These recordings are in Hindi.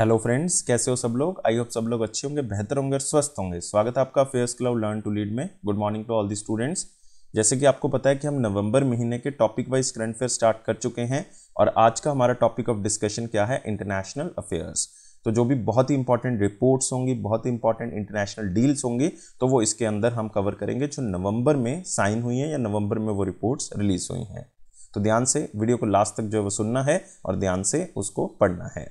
हेलो फ्रेंड्स कैसे हो सब लोग आई होप सब लोग अच्छे होंगे बेहतर होंगे स्वस्थ होंगे स्वागत है आपका affairs club learn to lead में good morning to all the students जैसे कि आपको पता है कि हम नवंबर महीने के topic wise current affair start कर चुके हैं और आज का हमारा टॉपिक ऑफ डिस्कशन क्या है इंटरनेशनल अफेयर्स तो जो भी बहुत ही इंपॉर्टेंट रिपोर्ट्स होंगी बहुत ही इंपॉर्टेंट इंटरनेशनल डील्स होंगी तो वो इसके अंदर हम कवर करेंगे जो नवंबर में साइन हुई हैं या नवंबर में वो रिपोर्ट्स रिलीज हुई हैं तो ध्यान से वीडियो को लास्ट तक जो है वो सुनना है और ध्यान से उसको पढ़ना है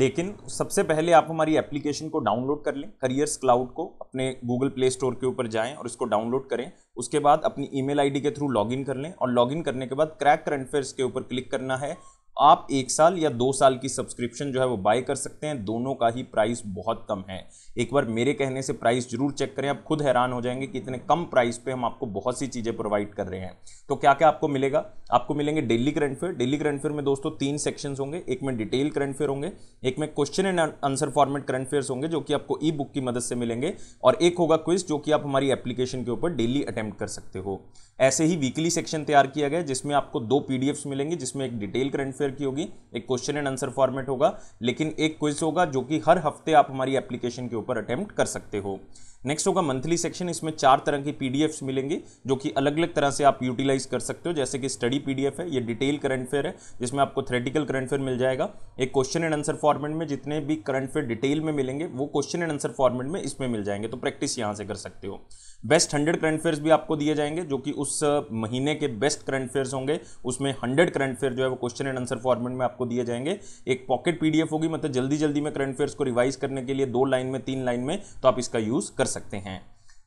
लेकिन सबसे पहले आप हमारी एप्लीकेशन को डाउनलोड कर लें करियर्स क्लाउड को अपने गूगल प्ले स्टोर के ऊपर जाएं और इसको डाउनलोड करें उसके बाद अपनी ईमेल आईडी के थ्रू लॉगिन कर लें और लॉगिन करने के बाद क्रैक करंट अफेयर्स के ऊपर क्लिक करना है आप एक साल या दो साल की सब्सक्रिप्शन जो है वो बाय कर सकते हैं दोनों का ही प्राइस बहुत कम है एक बार मेरे कहने से प्राइस जरूर चेक करें आप खुद हैरान हो जाएंगे कि इतने कम प्राइस पे हम आपको बहुत सी चीज़ें प्रोवाइड कर रहे हैं तो क्या क्या आपको मिलेगा आपको मिलेंगे daily current affair daily current affair में दोस्तों तीन सेक्शंस होंगे एक में डिटेल करंट फेयर होंगे एक में question and answer format current affair होंगे जो कि आपको ई बुक की मदद से मिलेंगे और एक होगा क्विज जो कि आप हमारी एप्लीकेशन के ऊपर डेली अटैम्प्ट कर सकते हो ऐसे ही वीकली सेक्शन तैयार किया गया जिसमें आपको दो पी मिलेंगे जिसमें एक डिटेल करंट अफेयर की होगी एक क्वेश्चन एंड आंसर फॉर्मेट होगा लेकिन एक क्विज होगा जो कि हर हफ्ते आप हमारी एप्लीकेशन के ऊपर अटैम्प्ट कर सकते हो नेक्स्ट होगा मंथली सेक्शन इसमें चार तरह की पी मिलेंगे जो कि अलग अलग तरह से आप यूटिलाइज कर सकते हो जैसे कि स्टडी पी है ये डिटेल करंट फेयर है जिसमें आपको थ्रेटिकल करंट अफेयर मिल जाएगा एक क्वेश्चन एंड आंसर फॉर्मेट में जितने भी करंट अफेयर डिटेल में मिलेंगे वो क्वेश्चन एंड आंसर फॉर्मेट में इसमें मिल जाएंगे तो प्रैक्टिस यहाँ से कर सकते हो बेस्ट हंड्रेड करंट अफेयर्स भी आपको दिए जाएंगे जो कि उस महीने के बेस्ट करंट अफेयर्स होंगे उसमें हंड्रेड करंट अफेयर जो है वो क्वेश्चन एंड आंसर फॉर्मेट में आपको दिए जाएंगे एक पॉकेट पीडीएफ होगी मतलब जल्दी जल्दी में करंट अफेयर्स को रिवाइज करने के लिए दो लाइन में तीन लाइन में तो आप इसका यूज़ कर सकते हैं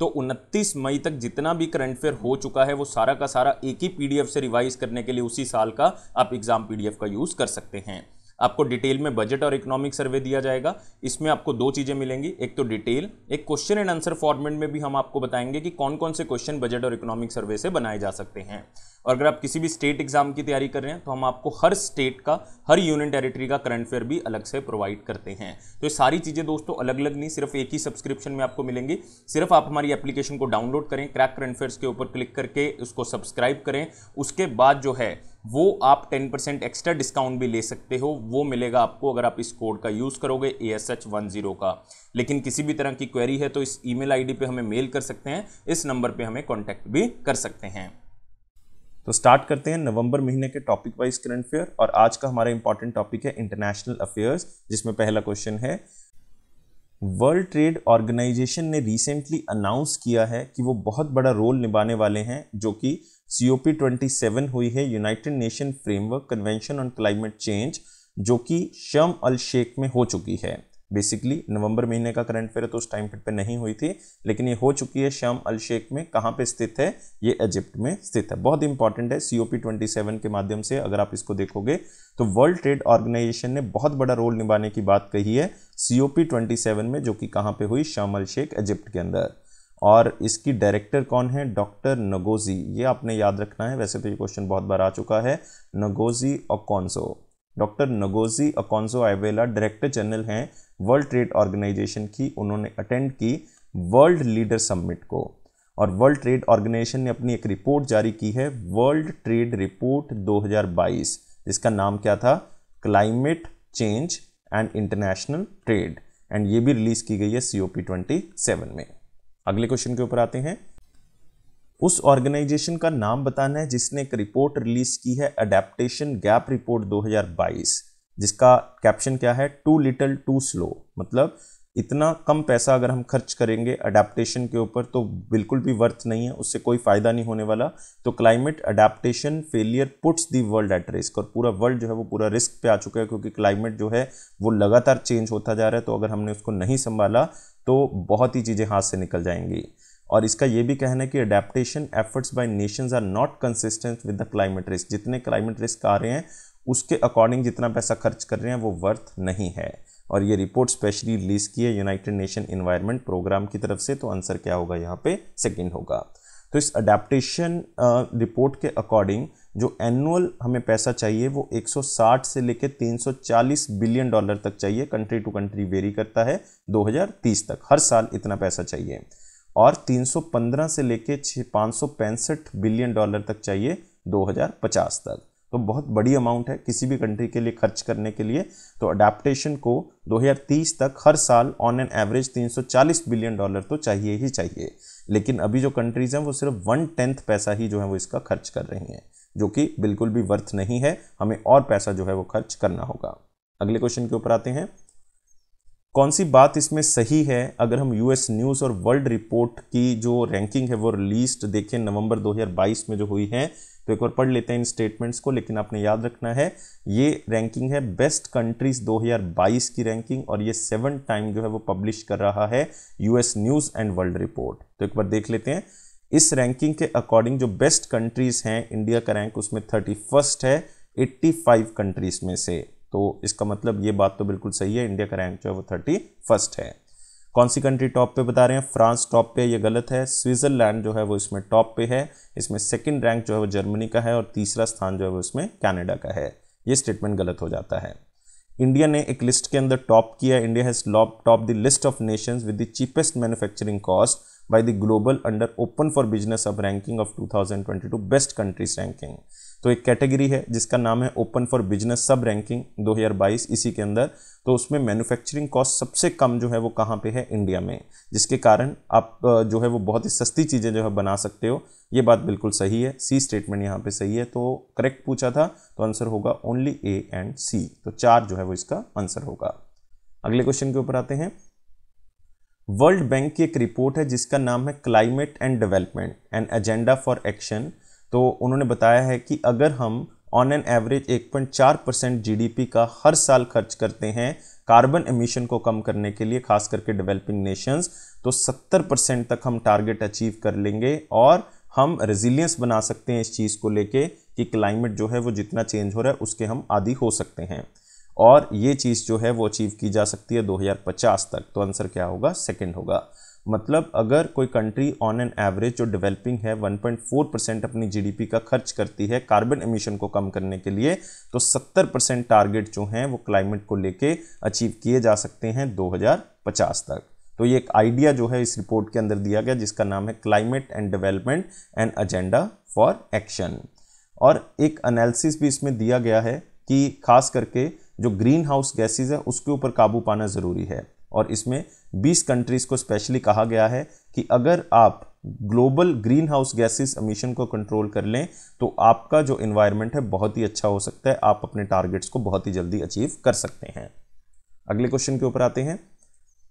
तो 29 मई तक जितना भी करंट अफेयर हो चुका है वो सारा का सारा एक ही पीडीएफ से रिवाइज करने के लिए उसी साल का आप एग्जाम पीडीएफ का यूज़ कर सकते हैं आपको डिटेल में बजट और इकोनॉमिक सर्वे दिया जाएगा इसमें आपको दो चीज़ें मिलेंगी एक तो डिटेल एक क्वेश्चन एंड आंसर फॉर्मेट में भी हम आपको बताएंगे कि कौन कौन से क्वेश्चन बजट और इकोनॉमिक सर्वे से बनाए जा सकते हैं और अगर आप किसी भी स्टेट एग्जाम की तैयारी कर रहे हैं तो हम आपको हर स्टेट का हर यूनियन टेरिटरी का करंट फेयर भी अलग से प्रोवाइड करते हैं तो ये सारी चीज़ें दोस्तों अलग अलग नहीं सिर्फ एक ही सब्सक्रिप्शन में आपको मिलेंगी सिर्फ आप हमारी एप्लीकेशन को डाउनलोड करें क्रैक करंट अफेयर्स के ऊपर क्लिक करके उसको सब्सक्राइब करें उसके बाद जो है वो आप 10% परसेंट एक्स्ट्रा डिस्काउंट भी ले सकते हो वो मिलेगा आपको अगर आप इस कोड का यूज़ करोगे A S H one zero का लेकिन किसी भी तरह की क्वेरी है तो इस ईमेल आईडी पे हमें मेल कर सकते हैं इस नंबर पे हमें कांटेक्ट भी कर सकते हैं तो स्टार्ट करते हैं नवंबर महीने के टॉपिक वाइज करंट अफेयर और आज का हमारा इंपॉर्टेंट टॉपिक है इंटरनेशनल अफेयर्स जिसमें पहला क्वेश्चन है वर्ल्ड ट्रेड ऑर्गेनाइजेशन ने रिसेंटली अनाउंस किया है कि वो बहुत बड़ा रोल निभाने वाले हैं जो कि C O P twenty seven हुई है united nation framework convention on climate change जो कि शम अल शेख में हो चुकी है बेसिकली नवंबर महीने का करंट अफेयर तो उस टाइम पर नहीं हुई थी लेकिन ये हो चुकी है शाम अल शेख में कहाँ पे स्थित है ये इजिप्ट में स्थित है बहुत इंपॉर्टेंट है ट्वेंटी सेवन के माध्यम से अगर आप इसको देखोगे तो वर्ल्ड ट्रेड ऑर्गेनाइजेशन ने बहुत बड़ा रोल निभाने की बात कही है ट्वेंटी सेवन में जो कि कहाँ पर हुई शाम अल शेख इजिप्ट के अंदर और इसकी डायरेक्टर कौन है डॉक्टर नगोजी ये आपने याद रखना है वैसे तो ये क्वेश्चन बहुत बार आ चुका है नगोजी और कौनसो doctor Ngozi Okonjo Iweala director general हैं वर्ल्ड ट्रेड ऑर्गेनाइजेशन की उन्होंने अटेंड की वर्ल्ड लीडर समिट को और वर्ल्ड ट्रेड ऑर्गेनाइजेशन ने अपनी एक रिपोर्ट जारी की है वर्ल्ड ट्रेड रिपोर्ट 2022 जिसका नाम क्या था climate change and international trade and ये भी रिलीज की गई है C O P twenty seven में अगले क्वेश्चन के ऊपर आते हैं उस ऑर्गेनाइजेशन का नाम बताना है जिसने एक रिपोर्ट रिलीज की है अडेप्टेशन गैप रिपोर्ट 2022 जिसका कैप्शन क्या है टू लिटल टू स्लो मतलब इतना कम पैसा अगर हम खर्च करेंगे अडेप्टेशन के ऊपर तो बिल्कुल भी वर्थ नहीं है उससे कोई फ़ायदा नहीं होने वाला तो climate adaptation failure puts the world at risk और पूरा वर्ल्ड जो है वो पूरा रिस्क पे आ चुका है क्योंकि क्लाइमेट जो है वो लगातार चेंज होता जा रहा है तो अगर हमने उसको नहीं संभाला तो बहुत ही चीज़ें हाथ से निकल जाएंगी और इसका ये भी कहना है कि adaptation efforts by nations are not consistent with the climate risk जितने क्लाइमेट रिस्क आ रहे हैं उसके अकॉर्डिंग जितना पैसा खर्च कर रहे हैं वो वर्थ नहीं है और ये रिपोर्ट स्पेशली रिलीज की है यूनाइटेड नेशन इन्वायरमेंट प्रोग्राम की तरफ से तो आंसर क्या होगा यहाँ पे सेकेंड होगा तो इस अडेप्टेशन रिपोर्ट के अकॉर्डिंग जो एनुअल हमें पैसा चाहिए वो 160 से लेकर 340 बिलियन डॉलर तक चाहिए कंट्री टू कंट्री वेरी करता है 2030 तक हर साल इतना पैसा चाहिए और 315 से लेके पाँच बिलियन डॉलर तक चाहिए 2050 तक तो बहुत बड़ी अमाउंट है किसी भी कंट्री के लिए खर्च करने के लिए तो अडेप्टेशन को 2030 तक हर साल on an average 340 billion dollar तो चाहिए ही चाहिए लेकिन अभी जो कंट्रीज़ हैं वो सिर्फ वन टेंथ पैसा ही जो है वो इसका खर्च कर रही हैं जो कि बिल्कुल भी वर्थ नहीं है हमें और पैसा जो है वो खर्च करना होगा अगले क्वेश्चन के ऊपर आते हैं कौन सी बात इसमें सही है अगर हम यूएस न्यूज़ और वर्ल्ड रिपोर्ट की जो रैंकिंग है वो रिलीस्ट देखें नवंबर 2022 में जो हुई है तो एक बार पढ़ लेते हैं इन स्टेटमेंट्स को लेकिन आपने याद रखना है ये रैंकिंग है बेस्ट कंट्रीज 2022 की रैंकिंग और ये सेवन टाइम जो है वो पब्लिश कर रहा है US news and world report तो एक बार देख लेते हैं इस रैंकिंग के अकॉर्डिंग जो बेस्ट कंट्रीज़ हैं इंडिया का रैंक उसमें थर्टी है एट्टी कंट्रीज़ में से तो इसका मतलब ये बात तो बिल्कुल सही है इंडिया का रैंक जो है वो थर्टी फर्स्ट है कौन सी कंट्री टॉप पे बता रहे हैं फ्रांस टॉप पे ये गलत है स्विट्ज़रलैंड जो है वो इसमें टॉप पे है इसमें सेकंड रैंक जो है वो जर्मनी का है और तीसरा स्थान जो है वो इसमें कनाडा का है ये स्टेटमेंट गलत हो जाता है इंडिया ने एक लिस्ट के अंदर टॉप किया India has top the list of nations with the cheapest manufacturing cost by the global under open for business अब ranking of 2022 best countries ranking तो एक कैटेगरी है जिसका नाम है open for business sub ranking 2022 इसी के अंदर तो उसमें मैन्युफैक्चरिंग कॉस्ट सबसे कम जो है वो कहाँ पे है इंडिया में जिसके कारण आप जो है वो बहुत ही सस्ती चीज़ें जो है बना सकते हो ये बात बिल्कुल सही है सी स्टेटमेंट यहाँ पे सही है तो करेक्ट पूछा था तो आंसर होगा ओनली ए एंड सी तो चार जो है वो इसका आंसर होगा अगले क्वेश्चन के ऊपर आते हैं वर्ल्ड बैंक की एक रिपोर्ट है जिसका नाम है climate and development and agenda for action तो उन्होंने बताया है कि अगर हम on an average 1.4 percent GDP का हर साल खर्च करते हैं कार्बन एमिशन को कम करने के लिए खास करके डेवलपिंग नेशंस तो 70 परसेंट तक हम टारगेट अचीव कर लेंगे और हम रेजिलियंस बना सकते हैं इस चीज़ को लेके कि क्लाइमेट जो है वो जितना चेंज हो रहा है उसके हम आदि हो सकते हैं और ये चीज़ जो है वो अचीव की जा सकती है 2050 तक तो आंसर क्या होगा सेकेंड होगा मतलब अगर कोई कंट्री ऑन एन एवरेज जो डेवलपिंग है 1.4 परसेंट अपनी जीडीपी का खर्च करती है कार्बन एमिशन को कम करने के लिए तो 70 परसेंट टारगेट जो हैं वो क्लाइमेट को लेके अचीव किए जा सकते हैं 2050 तक तो ये एक आइडिया जो है इस रिपोर्ट के अंदर दिया गया जिसका नाम है climate and development and agenda for action और एक एनालिसिस भी इसमें दिया गया है कि खास करके जो ग्रीन हाउस गैसेज है उसके ऊपर काबू पाना ज़रूरी है और इसमें 20 कंट्रीज़ को स्पेशली कहा गया है कि अगर आप global green house gases emission को कंट्रोल कर लें तो आपका जो इन्वायरमेंट है बहुत ही अच्छा हो सकता है आप अपने टारगेट्स को बहुत ही जल्दी अचीव कर सकते हैं अगले क्वेश्चन के ऊपर आते हैं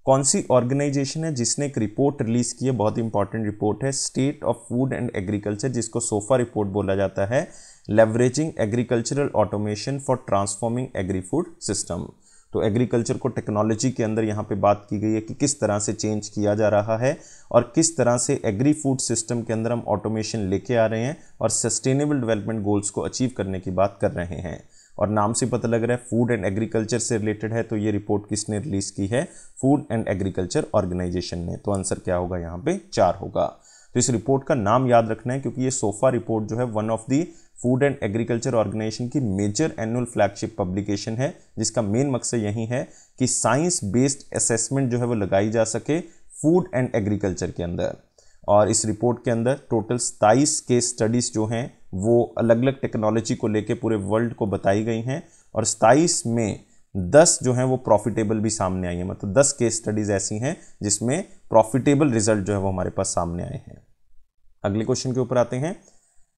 कौन सी ऑर्गेनाइजेशन है जिसने एक रिपोर्ट रिलीज़ की है बहुत ही इंपॉर्टेंट रिपोर्ट है state of food and agriculture जिसको सोफा रिपोर्ट बोला जाता है leveraging agricultural automation for transforming agri food system तो एग्रीकल्चर को टेक्नोलॉजी के अंदर यहाँ पे बात की गई है कि किस तरह से चेंज किया जा रहा है और किस तरह से एग्री फूड सिस्टम के अंदर हम ऑटोमेशन लेके आ रहे हैं और सस्टेनेबल डेवलपमेंट गोल्स को अचीव करने की बात कर रहे हैं और नाम से पता लग रहा है फूड एंड एग्रीकल्चर से रिलेटेड है तो ये रिपोर्ट किसने रिलीज़ की है फूड एंड एग्रीकल्चर ऑर्गेनाइजेशन ने तो आंसर क्या होगा यहाँ पे चार होगा तो इस रिपोर्ट का नाम याद रखना है क्योंकि ये सोफा रिपोर्ट जो है one of the food and agriculture organisation की मेजर एनुअल फ्लैगशिप पब्लिकेशन है जिसका मेन मकसद यही है कि साइंस बेस्ड असेसमेंट जो है वो लगाई जा सके फूड एंड एग्रीकल्चर के अंदर और इस रिपोर्ट के अंदर टोटल सताईस केस स्टडीज़ जो हैं वो अलग अलग टेक्नोलॉजी को लेके पूरे वर्ल्ड को बताई गई हैं और सताईस में दस जो हैं वो प्रॉफिटेबल भी सामने आई हैं मतलब दस केस स्टडीज़ ऐसी हैं जिसमें प्रॉफिटेबल रिजल्ट जो है वो हमारे पास सामने आए हैं अगले क्वेश्चन के ऊपर आते हैं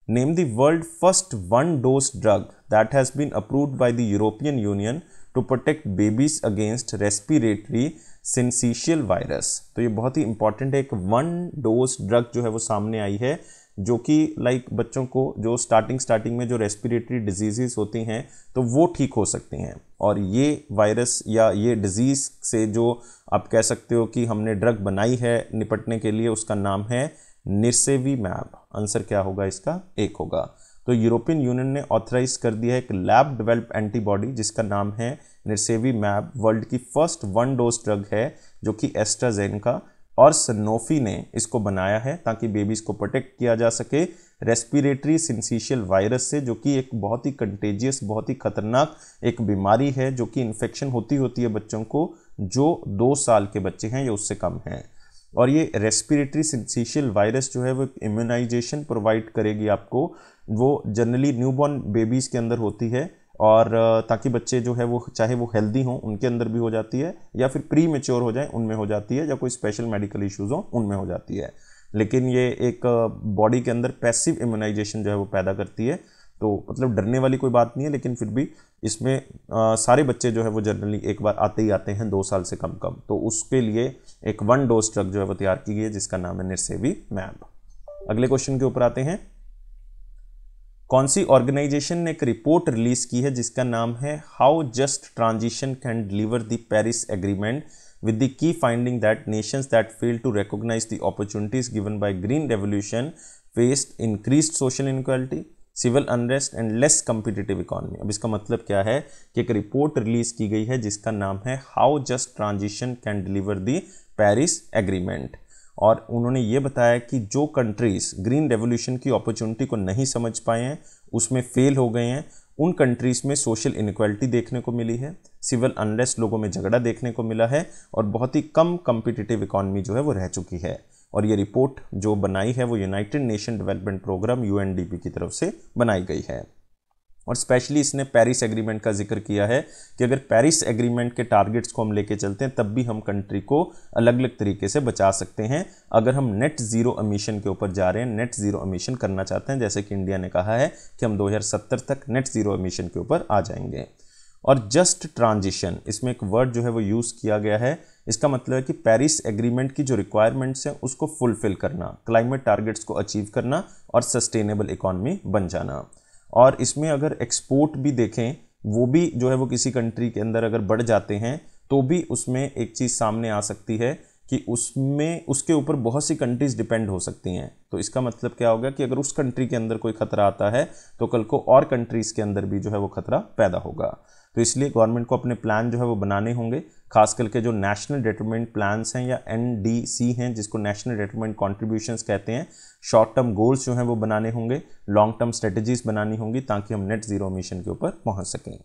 Name the world first one dose drug that has been approved by the European Union to protect babies against respiratory syncytial virus तो ये बहुत ही important है एक one dose drug जो है वो सामने आई है जो कि लाइक like बच्चों को जो स्टार्टिंग स्टार्टिंग में जो रेस्पिरेटरी डिजीज़ होती हैं तो वो ठीक हो सकती हैं और ये वायरस या ये डिज़ीज़ से जो आप कह सकते हो कि हमने ड्रग बनाई है निपटने के लिए उसका नाम है निर्सेवी मैप आंसर क्या होगा इसका एक होगा तो यूरोपियन यूनियन ने ऑथराइज कर दिया है एक लैब डेवलप एंटीबॉडी जिसका नाम है निरसेवी मैप वर्ल्ड की फर्स्ट वन डोज ड्रग है जो कि एस्ट्राजेन का और सनोफी ने इसको बनाया है ताकि बेबीज़ को प्रोटेक्ट किया जा सके रेस्पिरेटरी सिंसिशियल वायरस से जो कि एक बहुत ही कंटेजियस बहुत ही खतरनाक एक बीमारी है जो कि इन्फेक्शन होती होती है बच्चों को जो दो साल के बच्चे हैं या उससे कम हैं और ये रेस्पिरेटरी सिंसेशियल वायरस जो है वो इम्यूनाइजेशन प्रोवाइड करेगी आपको वो जनरली न्यूबॉर्न बेबीज़ के अंदर होती है और ताकि बच्चे जो है वो चाहे वो हेल्दी हों उनके अंदर भी हो जाती है या फिर प्री मेच्योर हो जाए उनमें हो जाती है या कोई स्पेशल मेडिकल इश्यूज़ हों उनमें हो जाती है लेकिन ये एक बॉडी के अंदर पैसिव इम्यूनाइजेशन जो है वो पैदा करती है तो मतलब डरने वाली कोई बात नहीं है लेकिन फिर भी इसमें आ, सारे बच्चे जो है वो जनरली एक बार आते ही आते हैं दो साल से कम कम तो उसके लिए एक वन डोज ड्रग जो है वो तैयार की गई है जिसका नाम है निरसेवी मैप अगले क्वेश्चन के ऊपर आते हैं कौन सी ऑर्गेनाइजेशन ने एक रिपोर्ट रिलीज की है जिसका नाम है how just transition can deliver the Paris agreement with the key finding that nations that fail to recognise the opportunities given by green revolution faced increase social inequality civil unrest and less competitive economy अब इसका मतलब क्या है कि एक रिपोर्ट रिलीज की गई है जिसका नाम है how just transition can deliver the Paris agreement और उन्होंने ये बताया कि जो कंट्रीज़ ग्रीन रेवोल्यूशन की अपॉर्चुनिटी को नहीं समझ पाए हैं उसमें फेल हो गए हैं उन कंट्रीज़ में सोशल इनक्वालिटी देखने को मिली है सिविल अनरेस्ट लोगों में झगड़ा देखने को मिला है और बहुत ही कम कम्पिटिटिव इकॉनमी जो है वो रह चुकी है और ये रिपोर्ट जो बनाई है वो यूनाइटेड नेशन डेवलपमेंट प्रोग्राम यू की तरफ से बनाई गई है और स्पेशली इसने पेरिस एग्रीमेंट का जिक्र किया है कि अगर पेरिस एग्रीमेंट के टारगेट्स को हम लेके चलते हैं तब भी हम कंट्री को अलग अलग तरीके से बचा सकते हैं अगर हम नेट ज़ीरो अमीशन के ऊपर जा रहे हैं नेट ज़ीरो अमीशन करना चाहते हैं जैसे कि इंडिया ने कहा है कि हम 2070 तक नेट ज़ीरो अमीशन के ऊपर आ जाएंगे और जस्ट ट्रांजिशन इसमें एक वर्ड जो है वो यूज़ किया गया है इसका मतलब है कि पेरिस एग्रीमेंट की जो रिक्वायरमेंट्स हैं उसको फुलफिल करना क्लाइमेट टारगेट्स को अचीव करना और सस्टेनेबल इकोनमी बन जाना और इसमें अगर एक्सपोर्ट भी देखें वो भी जो है वो किसी कंट्री के अंदर अगर बढ़ जाते हैं तो भी उसमें एक चीज़ सामने आ सकती है कि उसमें उसके ऊपर बहुत सी कंट्रीज डिपेंड हो सकती हैं तो इसका मतलब क्या होगा कि अगर उस कंट्री के अंदर कोई खतरा आता है तो कल को और कंट्रीज़ के अंदर भी जो है वो खतरा पैदा होगा तो इसलिए गवर्नमेंट को अपने प्लान जो है वो बनाने होंगे खास करके जो नेशनल डेटरमेंट प्लान्स हैं या एन हैं जिसको नेशनल डेटरमेंट कॉन्ट्रीब्यूशन कहते हैं शॉर्ट टर्म गोल्स जो हैं वो बनाने होंगे लॉन्ग टर्म स्ट्रेटजीज बनानी होंगी ताकि हम नेट जीरो मिशन के ऊपर पहुँच सकें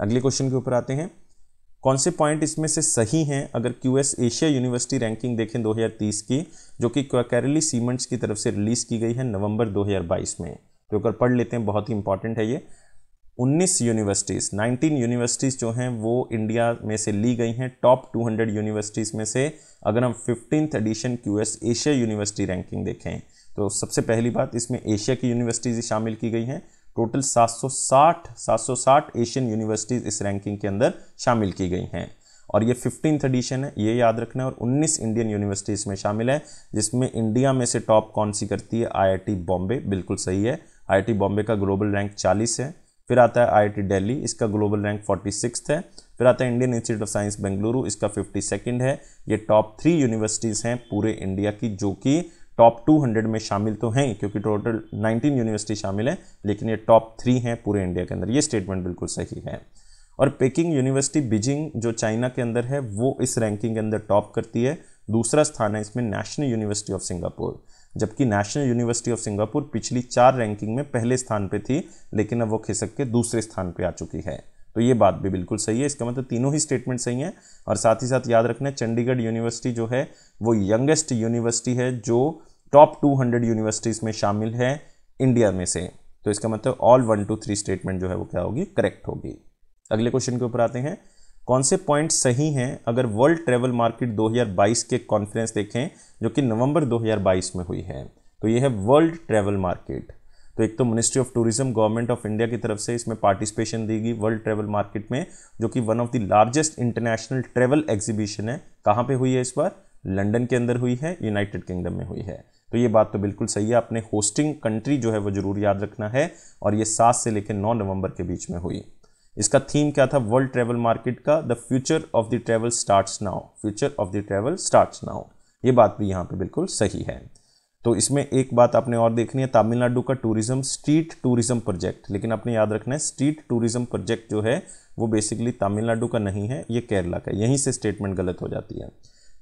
अगले क्वेश्चन के ऊपर आते हैं कौन से पॉइंट इसमें से सही हैं अगर Q S Asia university ranking देखें 2030 की जो कि कैरली सीमेंट्स की तरफ से रिलीज़ की गई है नवंबर 2022 में तो अगर पढ़ लेते हैं बहुत ही इंपॉर्टेंट है ये 19 यूनिवर्सिटीज़ 19 यूनिवर्सिटीज़ जो हैं वो इंडिया में से ली गई हैं टॉप 200 यूनिवर्सिटीज़ में से अगर हम fifteenth edition Q S Asia university ranking देखें तो सबसे पहली बात इसमें एशिया की यूनिवर्सिटीज़ शामिल की गई हैं टोटल 760 760 एशियन यूनिवर्सिटीज़ इस रैंकिंग के अंदर शामिल की गई हैं और ये फिफ्टींथ एडिशन है ये याद रखना है और 19 इंडियन यूनिवर्सिटीज़ में शामिल है जिसमें इंडिया में से टॉप कौन सी करती है आईआईटी बॉम्बे बिल्कुल सही है आईआईटी बॉम्बे का ग्लोबल रैंक 40 है फिर आता है आई दिल्ली इसका ग्लोबल रैंक फोर्टी है फिर आता है Indian institute of science Bengaluru इसका फिफ्टी सेकेंड है ये टॉप थ्री यूनिवर्सिटीज़ हैं पूरे इंडिया की जो कि टॉप 200 में शामिल तो हैं क्योंकि टोटल 19 यूनिवर्सिटी शामिल हैं लेकिन ये टॉप थ्री हैं पूरे इंडिया के अंदर ये स्टेटमेंट बिल्कुल सही है और पेकिंग यूनिवर्सिटी बीजिंग जो चाइना के अंदर है वो इस रैंकिंग के अंदर टॉप करती है दूसरा स्थान है इसमें नेशनल यूनिवर्सिटी ऑफ सिंगापुर जबकि नेशनल यूनिवर्सिटी ऑफ सिंगापुर पिछली चार रैंकिंग में पहले स्थान पर थी लेकिन अब वो खिसक के दूसरे स्थान पर आ चुकी है तो ये बात भी बिल्कुल सही है इसका मतलब तीनों ही स्टेटमेंट सही हैं और साथ ही साथ याद रखना चंडीगढ़ यूनिवर्सिटी जो है वो यंगेस्ट यूनिवर्सिटी है जो टॉप 200 यूनिवर्सिटीज़ में शामिल है इंडिया में से तो इसका मतलब all one two three statement जो है वो क्या होगी करेक्ट होगी अगले क्वेश्चन के ऊपर आते हैं कौन से पॉइंट सही हैं अगर वर्ल्ड ट्रैवल मार्केट 2022 के कॉन्फ्रेंस देखें जो कि नवंबर 2022 में हुई है तो ये है वर्ल्ड ट्रेवल मार्केट तो एक तो ministry of tourism government of India की तरफ से इसमें पार्टिसिपेशन देगी वर्ल्ड ट्रेवल मार्केट में जो कि one of the largest international travel exhibition है कहाँ पे हुई है इस बार लंडन के अंदर हुई है यूनाइटेड किंगडम में हुई है तो ये बात तो बिल्कुल सही है अपने होस्टिंग कंट्री जो है वो जरूर याद रखना है और ये सात से लेकर नौ नवंबर के बीच में हुई इसका थीम क्या था वर्ल्ड ट्रैवल मार्केट का the future of the travel start now future of the travel start now ये बात भी यहाँ पे बिल्कुल सही है तो इसमें एक बात आपने और देखनी है तमिलनाडु का टूरिज्म स्ट्रीट टूरिज्म प्रोजेक्ट लेकिन आपने याद रखना है स्ट्रीट टूरिज्म प्रोजेक्ट जो है वो बेसिकली तमिलनाडु का नहीं है ये केरला का यहीं से स्टेटमेंट गलत हो जाती है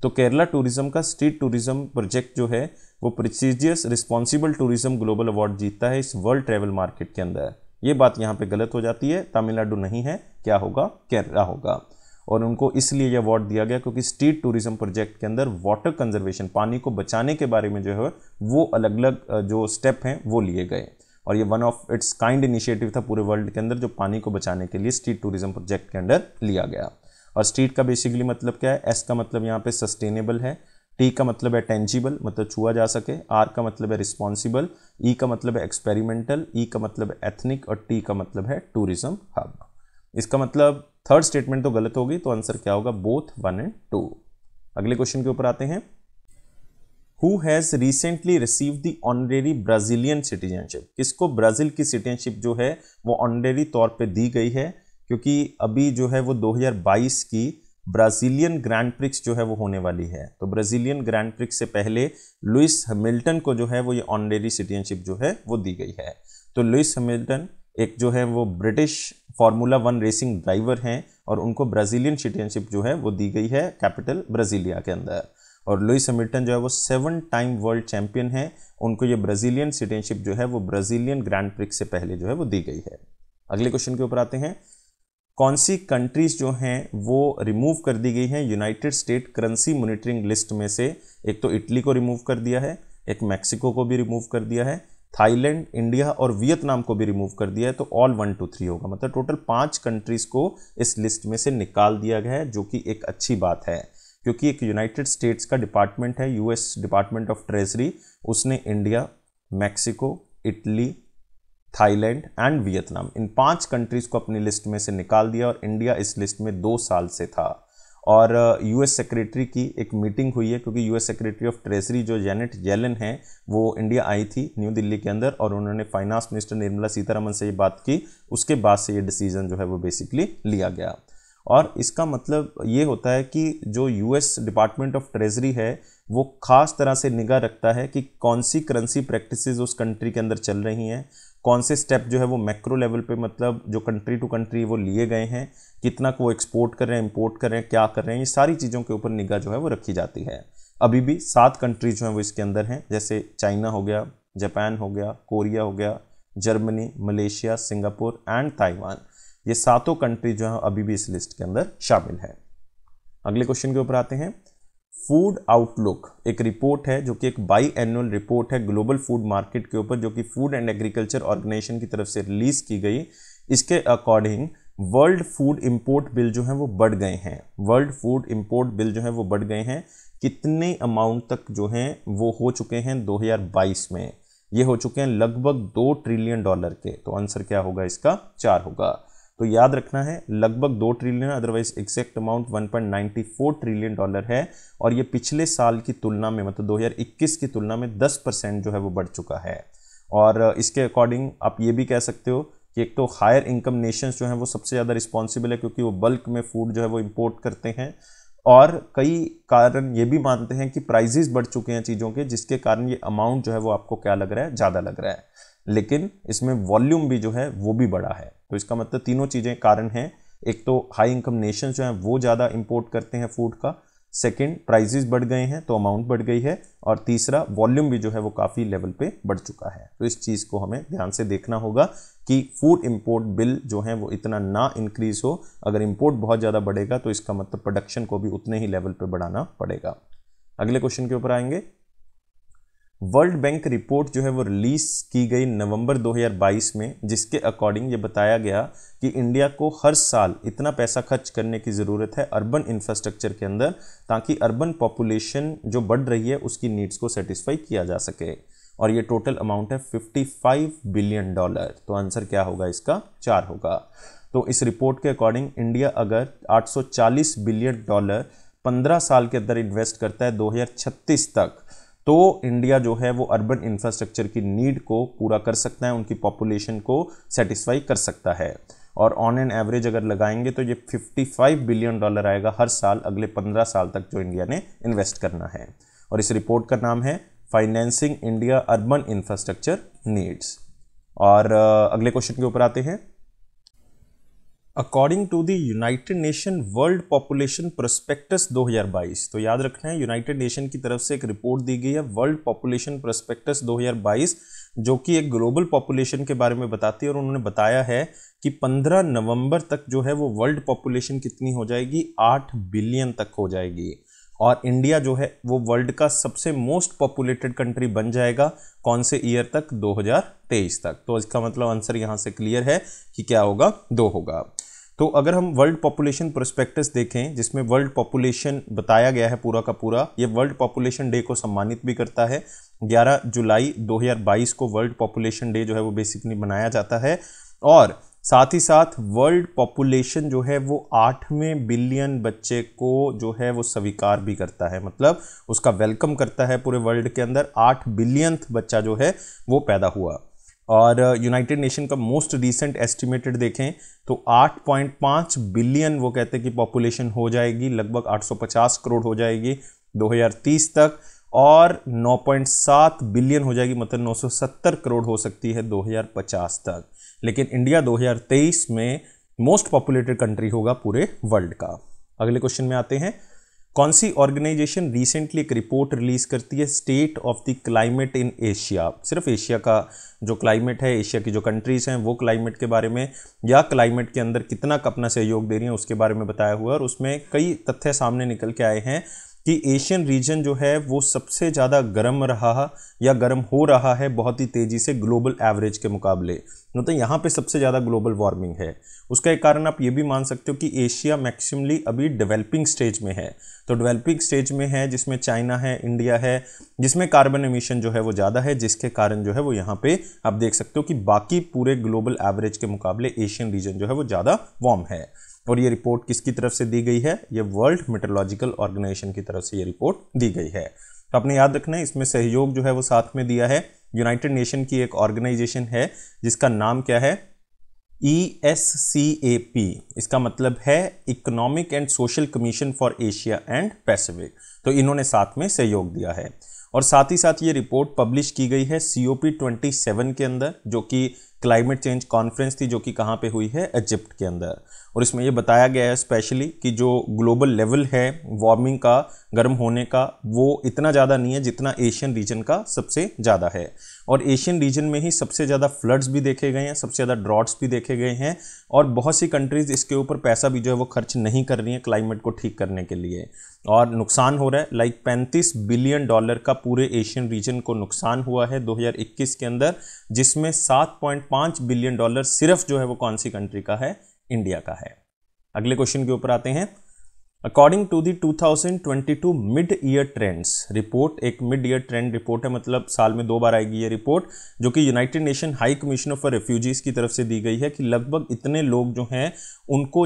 तो केरला टूरिज्म का स्ट्रीट टूरिज्म प्रोजेक्ट जो है वो prestigious responsible tourism global award जीतता है इस वर्ल्ड ट्रैवल मार्केट के अंदर ये बात यहाँ पे गलत हो जाती है तमिलनाडु नहीं है क्या होगा केरला होगा और उनको इसलिए यह अवार्ड दिया गया क्योंकि स्ट्रीट टूरिज्म प्रोजेक्ट के अंदर वाटर कंजर्वेशन पानी को बचाने के बारे में जो है वो अलग अलग जो स्टेप हैं वो लिए गए और ये one of its kind initiative था पूरे वर्ल्ड के अंदर जो पानी को बचाने के लिए स्ट्रीट टूरिज्म प्रोजेक्ट के अंदर लिया गया और स्ट्रीट का बेसिकली मतलब क्या है एस का मतलब यहाँ पे सस्टेनेबल है टी का मतलब है टेंजिबल मतलब छुआ जा सके आर का मतलब है रिस्पॉन्सिबल ई e का मतलब है एक्सपेरिमेंटल ई e का मतलब है एथनिक और टी का मतलब है टूरिज्म हब इसका मतलब थर्ड स्टेटमेंट तो गलत होगी तो आंसर क्या होगा बोथ वन एंड टू अगले क्वेश्चन के ऊपर आते हैं who has recently receive the honorary Brazilian citizenship किसको ब्राज़ील की सिटीजनशिप जो है वो ऑनरेरी तौर पे दी गई है क्योंकि अभी जो है वो 2022 की ब्राज़ीलियन ग्रैंड प्रिक्स जो है वो होने वाली है तो ब्राज़ीलियन ग्रैंड प्रिक्स से पहले लुइस हेमिल्टन को जो है वो ये ऑनरेरी सिटीजनशिप जो है वो दी गई है तो लुइस हेमिल्टन एक जो है वो British formula one racing driver हैं और उनको ब्राज़ीलियन सिटीजनशिप जो है वो दी गई है कैपिटल ब्राज़ीलिया के अंदर और लुइस हेमिल्टन जो है वो सेवन टाइम वर्ल्ड चैंपियन है उनको ये ब्राज़ीलियन सिटीजनशिप जो है वो ब्राज़ीलियन ग्रैंड प्रिक्स से पहले जो है वो दी गई है अगले क्वेश्चन के ऊपर आते हैं कौन सी कंट्रीज़ जो हैं वो रिमूव कर दी गई हैं united state currency monitoring list में से एक तो इटली को रिमूव कर दिया है एक मैक्सिको को भी रिमूव कर दिया है थाईलैंड इंडिया और वियतनाम को भी रिमूव कर दिया है तो ऑल वन टू थ्री होगा मतलब टोटल पांच कंट्रीज को इस लिस्ट में से निकाल दिया गया है जो कि एक अच्छी बात है क्योंकि एक यूनाइटेड स्टेट्स का डिपार्टमेंट है यूएस डिपार्टमेंट ऑफ ट्रेजरी उसने India Mexico Italy Thailand and Vietnam इन पांच कंट्रीज को अपनी लिस्ट में से निकाल दिया और इंडिया इस लिस्ट में दो साल से था और यूएस सेक्रेटरी की एक मीटिंग हुई है क्योंकि यूएस सेक्रेटरी ऑफ ट्रेजरी जो जेनेट जेलन है वो इंडिया आई थी न्यू दिल्ली के अंदर और उन्होंने फाइनेंस मिनिस्टर निर्मला सीतारमन से ये बात की उसके बाद से ये डिसीजन जो है वो बेसिकली लिया गया और इसका मतलब ये होता है कि जो यूएस डिपार्टमेंट ऑफ ट्रेजरी है वो खास तरह से निगाह रखता है कि कौन सी करेंसी प्रैक्टिसेस उस कंट्री के अंदर चल रही हैं कौन से स्टेप जो है वो मैक्रो लेवल पे मतलब जो कंट्री टू कंट्री वो लिए गए हैं कितना को एक्सपोर्ट कर रहे हैं इम्पोर्ट कर रहे हैं क्या कर रहे हैं ये सारी चीज़ों के ऊपर निगाह जो है वो रखी जाती है अभी भी सात कंट्री जो हैं वो इसके अंदर हैं जैसे चाइना हो गया जापान हो गया कोरिया हो गया Germany Malaysia Singapore and Taiwan ये सातों कंट्री जो है अभी भी इस लिस्ट के अंदर शामिल है अगले क्वेश्चन के ऊपर आते हैं फूड आउटलुक एक रिपोर्ट है जो कि एक बाई एनुअल रिपोर्ट है ग्लोबल फूड मार्केट के ऊपर जो कि फूड एंड एग्रीकल्चर ऑर्गेनाइजेशन की तरफ से रिलीज की गई इसके according world food import bill जो है वो बढ़ गए हैं वर्ल्ड फूड इंपोर्ट बिल जो है वो बढ़ गए हैं कितने अमाउंट तक जो हैं वो हो चुके हैं 2022 में ये हो चुके हैं लगभग दो ट्रिलियन डॉलर के तो आंसर क्या होगा इसका चार होगा तो याद रखना है लगभग दो trillion otherwise exact amount 1.94 trillion dollar है और ये पिछले साल की तुलना में मतलब 2021 की तुलना में 10 परसेंट जो है वो बढ़ चुका है और इसके अकॉर्डिंग आप ये भी कह सकते हो कि एक तो हायर इनकम नेशंस जो हैं वो सबसे ज़्यादा रिस्पॉन्सिबल है क्योंकि वो बल्क में फूड जो है वो इम्पोर्ट करते हैं और कई कारण ये भी मानते हैं कि प्राइजेज बढ़ चुके हैं चीज़ों के जिसके कारण ये अमाउंट जो है वो आपको क्या लग रहा है ज़्यादा लग रहा है लेकिन इसमें वॉल्यूम भी जो है वो भी बड़ा है तो इसका मतलब तीनों चीज़ें कारण हैं एक तो हाई इनकम नेशन जो हैं वो ज़्यादा इम्पोर्ट करते हैं फूड का सेकेंड प्राइजेज बढ़ गए हैं तो अमाउंट बढ़ गई है और तीसरा वॉल्यूम भी जो है वो काफ़ी लेवल पे बढ़ चुका है तो इस चीज़ को हमें ध्यान से देखना होगा कि फूड इंपोर्ट बिल जो है वो इतना ना इंक्रीज़ हो अगर इंपोर्ट बहुत ज़्यादा बढ़ेगा तो इसका मतलब प्रोडक्शन को भी उतने ही लेवल पर बढ़ाना पड़ेगा अगले क्वेश्चन के ऊपर आएंगे वर्ल्ड बैंक रिपोर्ट जो है वो रिलीज़ की गई नवंबर 2022 में जिसके अकॉर्डिंग ये बताया गया कि इंडिया को हर साल इतना पैसा खर्च करने की ज़रूरत है अर्बन इंफ्रास्ट्रक्चर के अंदर ताकि अर्बन पॉपुलेशन जो बढ़ रही है उसकी नीड्स को सेटिस्फाई किया जा सके और ये टोटल अमाउंट है 55 बिलियन डॉलर तो आंसर क्या होगा इसका चार होगा तो इस रिपोर्ट के अकॉर्डिंग इंडिया अगर 840 बिलियन डॉलर 15 साल के अंदर इन्वेस्ट करता है 2036 तक तो इंडिया जो है वो अर्बन इंफ्रास्ट्रक्चर की नीड को पूरा कर सकता है उनकी पॉपुलेशन को सेटिस्फाई कर सकता है और ऑन एन एवरेज अगर लगाएंगे तो ये 55 बिलियन डॉलर आएगा हर साल अगले 15 साल तक जो इंडिया ने इन्वेस्ट करना है और इस रिपोर्ट का नाम है financing India urban infrastructure needs और अगले क्वेश्चन के ऊपर आते हैं according to the united nation world population prospects 2022 तो याद रखना है यूनाइटेड नेशन की तरफ से एक रिपोर्ट दी गई है वर्ल्ड पॉपुलेशन प्रोस्पेक्टस 2022 जो कि एक ग्लोबल पॉपुलेशन के बारे में बताती है और उन्होंने बताया है कि 15 नवंबर तक जो है वो वर्ल्ड पॉपुलेशन कितनी हो जाएगी 8 बिलियन तक हो जाएगी और इंडिया जो है वो वर्ल्ड का सबसे मोस्ट पॉपुलेटेड कंट्री बन जाएगा कौन से ईयर तक 2023 तक तो इसका मतलब आंसर यहाँ से क्लियर है कि क्या होगा दो होगा तो अगर हम वर्ल्ड पॉपुलेशन प्रोस्पेक्टस देखें जिसमें वर्ल्ड पॉपुलेशन बताया गया है पूरा का पूरा ये वर्ल्ड पॉपुलेशन डे को सम्मानित भी करता है 11 जुलाई 2022 को वर्ल्ड पॉपुलेशन डे जो है वो बेसिकली मनाया जाता है और साथ ही साथ वर्ल्ड पॉपुलेशन जो है वो आठवें बिलियन बच्चे को जो है वो स्वीकार भी करता है मतलब उसका वेलकम करता है पूरे वर्ल्ड के अंदर आठ बिलियन बच्चा जो है वो पैदा हुआ और यूनाइटेड uh, नेशन का मोस्ट रिसेंट एस्टिमेटेड देखें तो 8.5 बिलियन वो कहते हैं कि पॉपुलेशन हो जाएगी लगभग 850 करोड़ हो जाएगी 2030 तक और 9.7 बिलियन हो जाएगी मतलब 970 करोड़ हो सकती है 2050 तक लेकिन इंडिया 2023 में मोस्ट पॉपुलेटेड कंट्री होगा पूरे वर्ल्ड का अगले क्वेश्चन में आते हैं कौन सी ऑर्गेनाइजेशन रिसेंटली एक रिपोर्ट रिलीज करती है state of the climate in Asia सिर्फ एशिया का जो क्लाइमेट है एशिया की जो कंट्रीज़ हैं वो क्लाइमेट के बारे में या क्लाइमेट के अंदर कितना अपना सहयोग दे रही हैं उसके बारे में बताया हुआ है और उसमें कई तथ्य सामने निकल के आए हैं कि एशियन रीजन जो है वो सबसे ज़्यादा गर्म रहा या गर्म हो रहा है बहुत ही तेज़ी से ग्लोबल एवरेज के मुकाबले मतलब तो यहाँ पे सबसे ज़्यादा ग्लोबल वार्मिंग है उसका एक कारण आप ये भी मान सकते हो कि एशिया मैक्सिमली अभी डेवलपिंग स्टेज में है तो डेवलपिंग स्टेज में है जिसमें चाइना है इंडिया है जिसमें कार्बन एमिशन जो है वो ज़्यादा है जिसके कारण जो है वो यहाँ पर आप देख सकते हो कि बाकी पूरे ग्लोबल एवरेज के मुकाबले एशियन रीजन जो है वो ज़्यादा वार्म है और ये रिपोर्ट किसकी तरफ से दी गई है ये वर्ल्ड मेट्रोलॉजिकल ऑर्गेनाइजेशन की तरफ से ये रिपोर्ट दी गई है तो आपने याद रखना है इसमें सहयोग जो है वो साथ में दिया है यूनाइटेड नेशन की एक ऑर्गेनाइजेशन है जिसका नाम क्या है E S C A P इसका मतलब है economic and social commission for Asia and Pacific तो इन्होंने साथ में सहयोग दिया है और साथ ही साथ ये रिपोर्ट पब्लिश की गई है C O P twenty seven के अंदर जो कि क्लाइमेट चेंज कॉन्फ्रेंस थी जो कि कहाँ पे हुई है इजिप्ट के अंदर और इसमें ये बताया गया है स्पेशली कि जो ग्लोबल लेवल है वार्मिंग का गर्म होने का वो इतना ज़्यादा नहीं है जितना एशियन रीजन का सबसे ज़्यादा है और एशियन रीजन में ही सबसे ज़्यादा फ्लड्स भी देखे गए हैं सबसे ज़्यादा ड्रॉट्स भी देखे गए हैं और बहुत सी कंट्रीज़ इसके ऊपर पैसा भी जो है वो खर्च नहीं कर रही हैं क्लाइमेट को ठीक करने के लिए और नुकसान हो रहा है लाइक पैंतीस बिलियन डॉलर का पूरे एशियन रीजन को नुकसान हुआ है 2021 के अंदर जिसमें 7.5 बिलियन डॉलर सिर्फ जो है वो कौन सी कंट्री का है इंडिया का है अगले क्वेश्चन के ऊपर आते हैं according to the 2022 mid year trends report एक मिड ईयर ट्रेंड रिपोर्ट है मतलब साल में दो बार आएगी ये रिपोर्ट जो कि united nation high commissioner for refugees की तरफ से दी गई है कि लगभग इतने लोग जो हैं उनको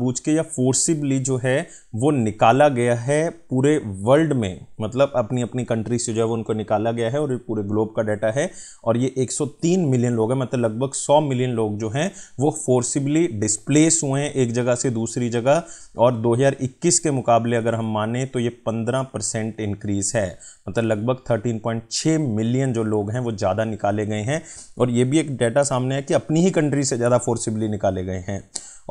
बूझ के या फोर्सिबली जो है वो निकाला गया है पूरे वर्ल्ड में मतलब अपनी अपनी कंट्री से जो है वो उनको निकाला गया है और ये पूरे ग्लोब का डाटा है और ये 103 मिलियन लोग हैं मतलब लगभग 100 मिलियन लोग जो हैं वो फोर्सिबली डिस्प्लेस हुए हैं एक जगह से दूसरी जगह और दो 2021 के मुकाबले अगर हम माने तो ये 15 परसेंट इंक्रीज़ है मतलब लगभग 13.6 मिलियन जो लोग हैं वो ज़्यादा निकाले गए हैं और ये भी एक डाटा सामने है कि अपनी ही कंट्री से ज़्यादा फोर्सिबली निकाले गए हैं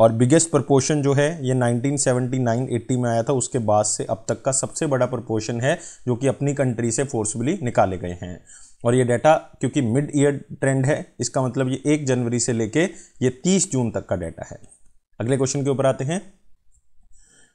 और बिगेस्ट प्रपोर्शन जो है ये 1979-80 में आया था उसके बाद से अब तक का सबसे बड़ा प्रपोर्शन है जो कि अपनी कंट्री से फोर्सफुली निकाले गए हैं और ये डाटा क्योंकि मिड ईयर ट्रेंड है इसका मतलब ये एक जनवरी से लेके ये 30 जून तक का डाटा है अगले क्वेश्चन के ऊपर आते हैं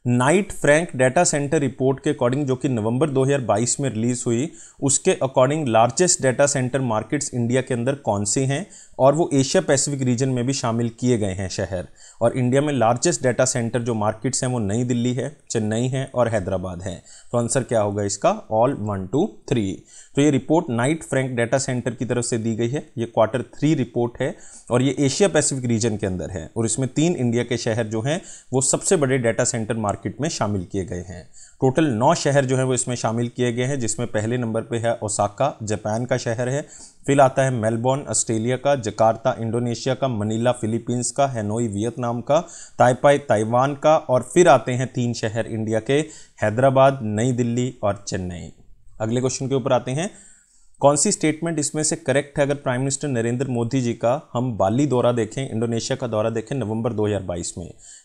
Knight Frank data centre report के अकॉर्डिंग जो कि नवंबर 2022 में रिलीज़ हुई उसके according largest data centre markets India के अंदर कौन से हैं और वो एशिया पैसिफिक रीजन में भी शामिल किए गए हैं शहर और इंडिया में लार्जेस्ट डेटा सेंटर जो मार्केट्स हैं वो नई दिल्ली है चेन्नई है और हैदराबाद है तो आंसर क्या होगा इसका ऑल वन टू थ्री तो ये report Knight Frank data centre की तरफ से दी गई है ये क्वार्टर थ्री रिपोर्ट है और ये एशिया पैसिफिक रीजन के अंदर है और इसमें तीन इंडिया के शहर जो हैं वो सबसे बड़े डेटा सेंटर मार्केट में शामिल किए गए हैं टोटल नौ शहर जो है वो इसमें शामिल किए गए हैं जिसमें पहले नंबर पे है ओसाका जापान का शहर है फिर आता है मेलबॉर्न ऑस्ट्रेलिया का जकार्ता इंडोनेशिया का मनीला फिलीपींस का हैनोई वियतनाम का ताइपाई ताइवान का और फिर आते हैं तीन शहर इंडिया के हैदराबाद नई दिल्ली और चेन्नई अगले क्वेश्चन के ऊपर आते हैं कौन सी स्टेटमेंट इसमें से करेक्ट है अगर प्राइम मिनिस्टर नरेंद्र मोदी जी का हम बाली दौरा देखें इंडोनेशिया का दौरा देखें नवंबर 2022 में